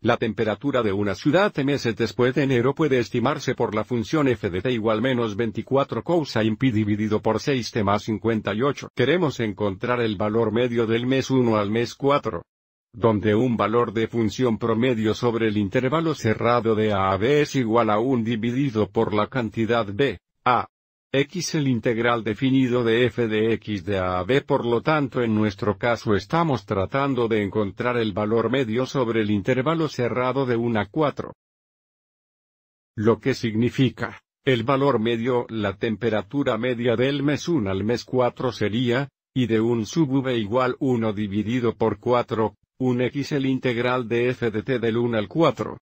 La temperatura de una ciudad meses después de enero puede estimarse por la función f de t igual menos 24 causa imp dividido por 6 t más 58. Queremos encontrar el valor medio del mes 1 al mes 4 donde un valor de función promedio sobre el intervalo cerrado de A a B es igual a 1 dividido por la cantidad B, A, x el integral definido de f de x de a a b por lo tanto en nuestro caso estamos tratando de encontrar el valor medio sobre el intervalo cerrado de 1 a 4. Lo que significa, el valor medio, la temperatura media del mes 1 al mes 4 sería, y de un sub v igual 1 dividido por 4, un x el integral de f de t del 1 al 4.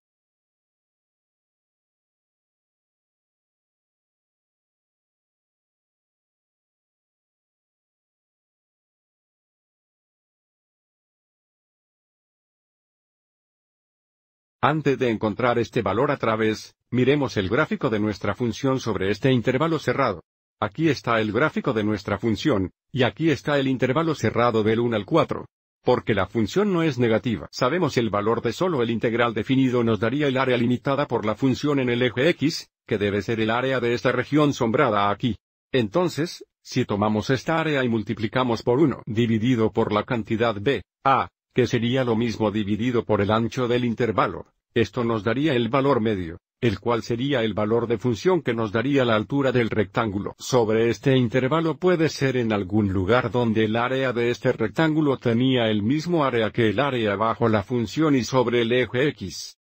Antes de encontrar este valor a través, miremos el gráfico de nuestra función sobre este intervalo cerrado. Aquí está el gráfico de nuestra función, y aquí está el intervalo cerrado del 1 al 4. Porque la función no es negativa. Sabemos el valor de solo el integral definido nos daría el área limitada por la función en el eje X, que debe ser el área de esta región sombrada aquí. Entonces, si tomamos esta área y multiplicamos por 1 dividido por la cantidad b, a, que sería lo mismo dividido por el ancho del intervalo. Esto nos daría el valor medio, el cual sería el valor de función que nos daría la altura del rectángulo. Sobre este intervalo puede ser en algún lugar donde el área de este rectángulo tenía el mismo área que el área bajo la función y sobre el eje X.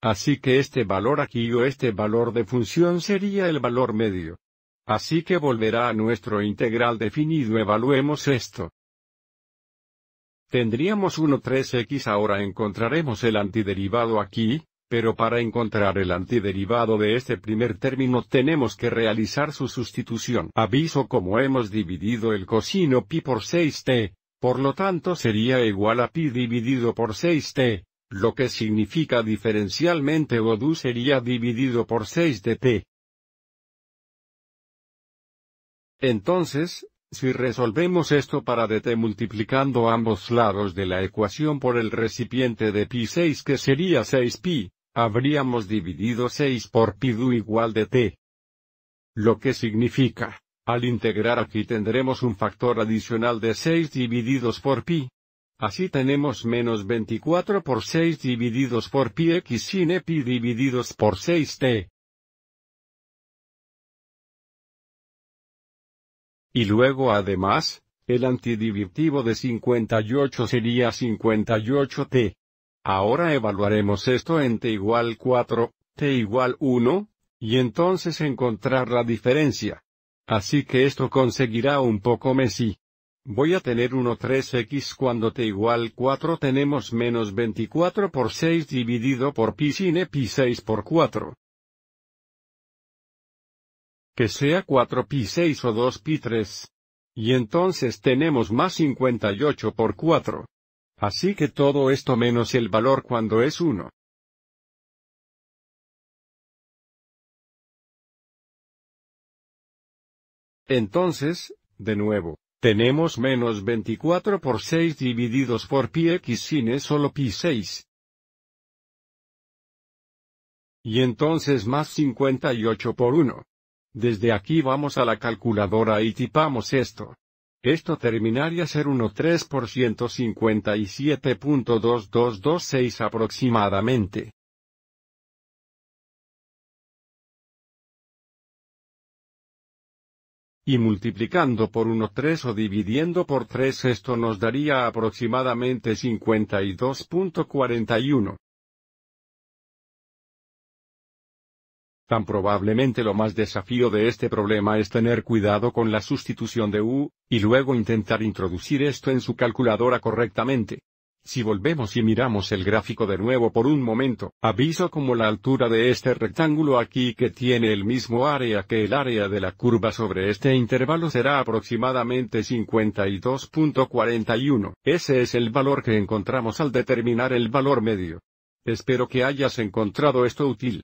Así que este valor aquí o este valor de función sería el valor medio. Así que volverá a nuestro integral definido. Evaluemos esto. Tendríamos 1 3 x ahora encontraremos el antiderivado aquí, pero para encontrar el antiderivado de este primer término tenemos que realizar su sustitución. Aviso como hemos dividido el cosino pi por 6t, por lo tanto sería igual a pi dividido por 6t, lo que significa diferencialmente odu sería dividido por 6 dt Entonces, si resolvemos esto para dt multiplicando ambos lados de la ecuación por el recipiente de pi 6 que sería 6pi, habríamos dividido 6 por pi du igual de t. Lo que significa, al integrar aquí tendremos un factor adicional de 6 divididos por pi. Así tenemos menos 24 por 6 divididos por pi x sin e pi divididos por 6t. Y luego además, el antidivirtivo de 58 sería 58t. Ahora evaluaremos esto en t igual 4, t igual 1, y entonces encontrar la diferencia. Así que esto conseguirá un poco Messi. Voy a tener 1,3x cuando t igual 4 tenemos menos 24 por 6 dividido por pi sin e, pi 6 por 4 que sea 4pi6 o 2pi3. Y entonces tenemos más 58 por 4. Así que todo esto menos el valor cuando es 1. Entonces, de nuevo, tenemos menos 24 por 6 divididos por pi x sin es solo pi 6. Y entonces más 58 por 1. Desde aquí vamos a la calculadora y tipamos esto. Esto terminaría ser 1.3% aproximadamente. Y multiplicando por 1.3 o dividiendo por 3 esto nos daría aproximadamente 52.41. Tan probablemente lo más desafío de este problema es tener cuidado con la sustitución de U, y luego intentar introducir esto en su calculadora correctamente. Si volvemos y miramos el gráfico de nuevo por un momento, aviso como la altura de este rectángulo aquí que tiene el mismo área que el área de la curva sobre este intervalo será aproximadamente 52.41. Ese es el valor que encontramos al determinar el valor medio. Espero que hayas encontrado esto útil.